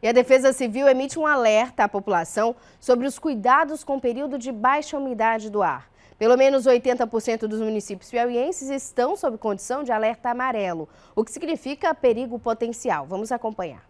E a Defesa Civil emite um alerta à população sobre os cuidados com o período de baixa umidade do ar. Pelo menos 80% dos municípios piauienses estão sob condição de alerta amarelo, o que significa perigo potencial. Vamos acompanhar.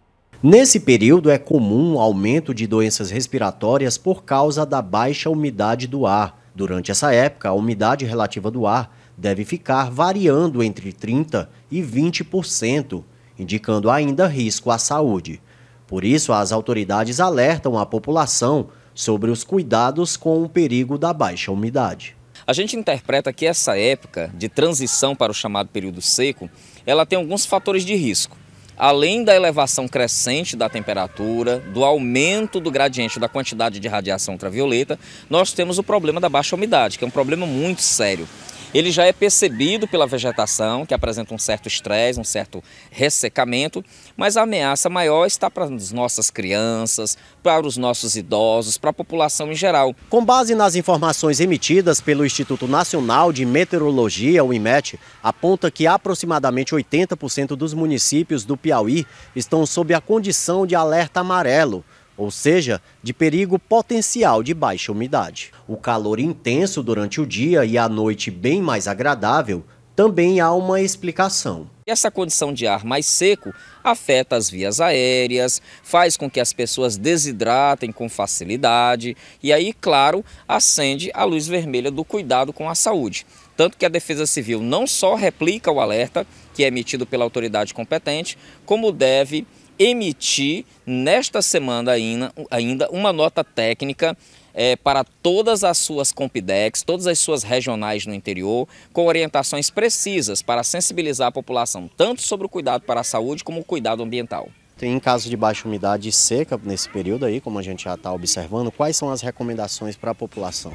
Nesse período é comum o aumento de doenças respiratórias por causa da baixa umidade do ar. Durante essa época, a umidade relativa do ar deve ficar variando entre 30% e 20%, indicando ainda risco à saúde. Por isso, as autoridades alertam a população sobre os cuidados com o perigo da baixa umidade. A gente interpreta que essa época de transição para o chamado período seco, ela tem alguns fatores de risco. Além da elevação crescente da temperatura, do aumento do gradiente da quantidade de radiação ultravioleta, nós temos o problema da baixa umidade, que é um problema muito sério ele já é percebido pela vegetação, que apresenta um certo estresse, um certo ressecamento, mas a ameaça maior está para as nossas crianças, para os nossos idosos, para a população em geral. Com base nas informações emitidas pelo Instituto Nacional de Meteorologia, o IMET, aponta que aproximadamente 80% dos municípios do Piauí estão sob a condição de alerta amarelo ou seja, de perigo potencial de baixa umidade. O calor intenso durante o dia e a noite bem mais agradável também há uma explicação. Essa condição de ar mais seco afeta as vias aéreas, faz com que as pessoas desidratem com facilidade e aí, claro, acende a luz vermelha do cuidado com a saúde. Tanto que a Defesa Civil não só replica o alerta que é emitido pela autoridade competente, como deve emitir nesta semana ainda, ainda uma nota técnica é, para todas as suas Compidex, todas as suas regionais no interior, com orientações precisas para sensibilizar a população, tanto sobre o cuidado para a saúde como o cuidado ambiental. Em caso de baixa umidade e seca nesse período aí, como a gente já está observando, quais são as recomendações para a população?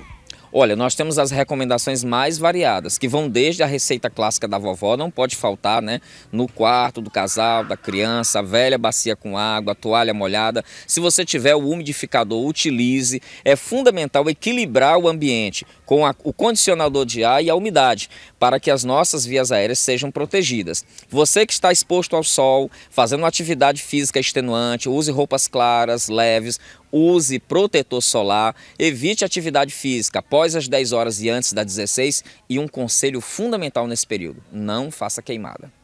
Olha, nós temos as recomendações mais variadas, que vão desde a receita clássica da vovó, não pode faltar, né? No quarto do casal, da criança, a velha bacia com água, toalha molhada. Se você tiver o umidificador, utilize. É fundamental equilibrar o ambiente com a, o condicionador de ar e a umidade, para que as nossas vias aéreas sejam protegidas. Você que está exposto ao sol, fazendo atividade física extenuante, use roupas claras, leves, use protetor solar, evite atividade física após as 10 horas e antes das 16 e um conselho fundamental nesse período, não faça queimada.